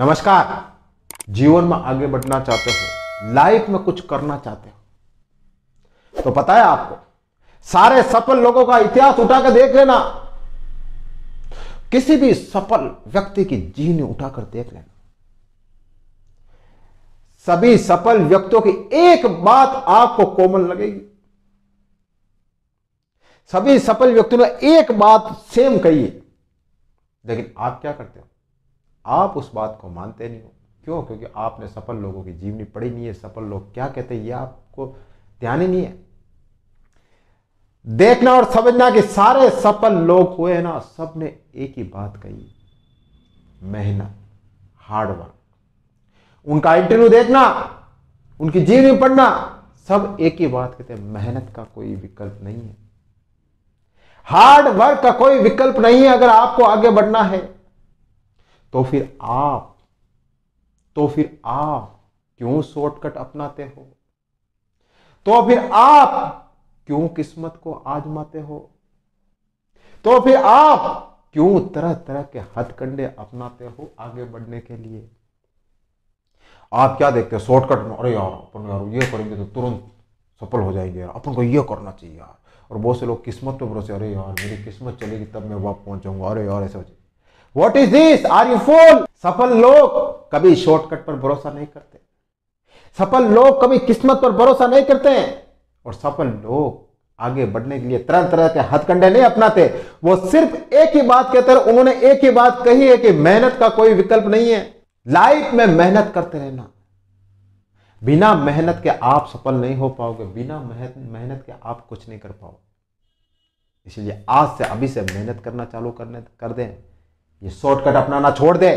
नमस्कार जीवन में आगे बढ़ना चाहते हो लाइफ में कुछ करना चाहते हो तो पता है आपको सारे सफल लोगों का इतिहास उठाकर देख लेना किसी भी सफल व्यक्ति की जीवनी उठाकर देख लेना सभी सफल व्यक्तियों की एक बात आपको कॉमन लगेगी सभी सफल व्यक्तियों ने एक बात सेम कही है लेकिन आप क्या करते हो आप उस बात को मानते नहीं हो क्यों क्योंकि आपने सफल लोगों की जीवनी पढ़ी नहीं है सफल लोग क्या कहते हैं ये आपको ध्यान ही नहीं है देखना और समझना कि सारे सफल लोग हुए ना सब ने एक ही बात कही मेहनत हार्डवर्क उनका इंटरव्यू देखना उनकी जीवनी पढ़ना सब एक ही बात कहते हैं मेहनत का कोई विकल्प नहीं है हार्ड वर्क का कोई विकल्प नहीं है अगर आपको आगे बढ़ना है तो फिर आप तो फिर आप क्यों शॉर्टकट अपनाते हो तो फिर आप क्यों किस्मत को आजमाते हो तो फिर आप क्यों तरह तरह के हथकंडे अपनाते हो आगे बढ़ने के लिए आप क्या देखते हो शॉर्टकट में अरे यार अपन यार ये करेंगे तो तुरंत सफल हो जाएंगे यार अपन को ये करना चाहिए यार और बहुत से लोग किस्मत पे भरोसे अरे यार मेरी किस्मत चलेगी तब मैं वहां पहुंच जाऊंगा अरे यार ऐसा what is this are you fool सफल लोग कभी शॉर्टकट पर भरोसा नहीं करते सफल लोग कभी किस्मत पर भरोसा नहीं करते हैं और सफल लोग आगे बढ़ने के लिए तरह तरह के हथकंडे नहीं अपनाते वो सिर्फ एक ही बात कहते रहे उन्होंने एक ही बात कही है कि मेहनत का कोई विकल्प नहीं है लाइफ में मेहनत करते रहना बिना मेहनत के आप सफल नहीं हो पाओगे बिना मेहनत के आप कुछ नहीं कर पाओगे इसलिए आज से अभी से मेहनत करना चालू करने कर दें ये शॉर्टकट अपनाना छोड़ दे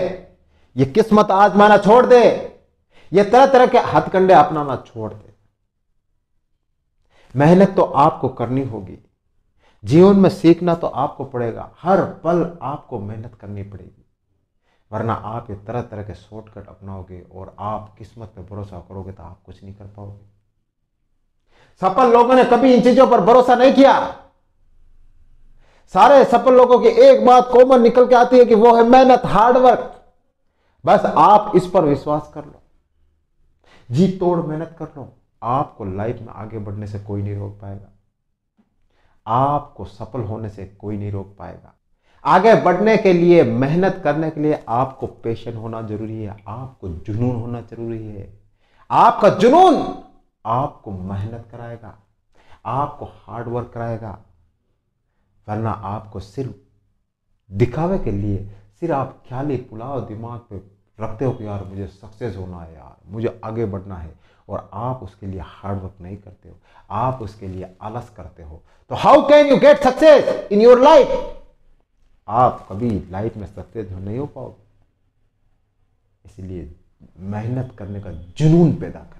ये किस्मत आजमाना छोड़ दे ये तरह तरह के हथकंडे अपनाना छोड़ दे मेहनत तो आपको करनी होगी जीवन में सीखना तो आपको पड़ेगा हर पल आपको मेहनत करनी पड़ेगी वरना आप ये तरह तरह के शॉर्टकट अपनाओगे और आप किस्मत पर भरोसा करोगे तो आप कुछ नहीं कर पाओगे सफल लोगों ने कभी इन चीजों पर भरोसा नहीं किया सारे सफल लोगों की एक बात कॉमन निकल के आती है कि वो है मेहनत हार्डवर्क बस आप इस पर विश्वास कर लो जी तोड़ मेहनत कर लो आपको लाइफ में आगे बढ़ने से कोई नहीं रोक पाएगा आपको सफल होने से कोई नहीं रोक पाएगा आगे बढ़ने के लिए मेहनत करने के लिए आपको पेशन होना जरूरी है आपको जुनून होना जरूरी है आपका जुनून आपको मेहनत कराएगा आपको हार्डवर्क कराएगा वरना आपको सिर्फ दिखावे के लिए सिर्फ आप ख्याली पुलाव दिमाग पे रखते हो कि यार मुझे सक्सेस होना है यार मुझे आगे बढ़ना है और आप उसके लिए हार्डवर्क नहीं करते हो आप उसके लिए आलस करते हो तो how can you get success in your life आप कभी लाइफ में सक्सेस नहीं हो पाओगे इसलिए मेहनत करने का जुनून पैदा करें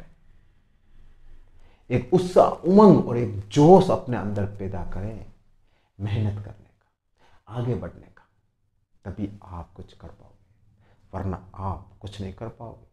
एक उत्साह उमंग और एक जोश अपने अंदर पैदा करें मेहनत करने का आगे बढ़ने का तभी आप कुछ कर पाओगे वरना आप कुछ नहीं कर पाओगे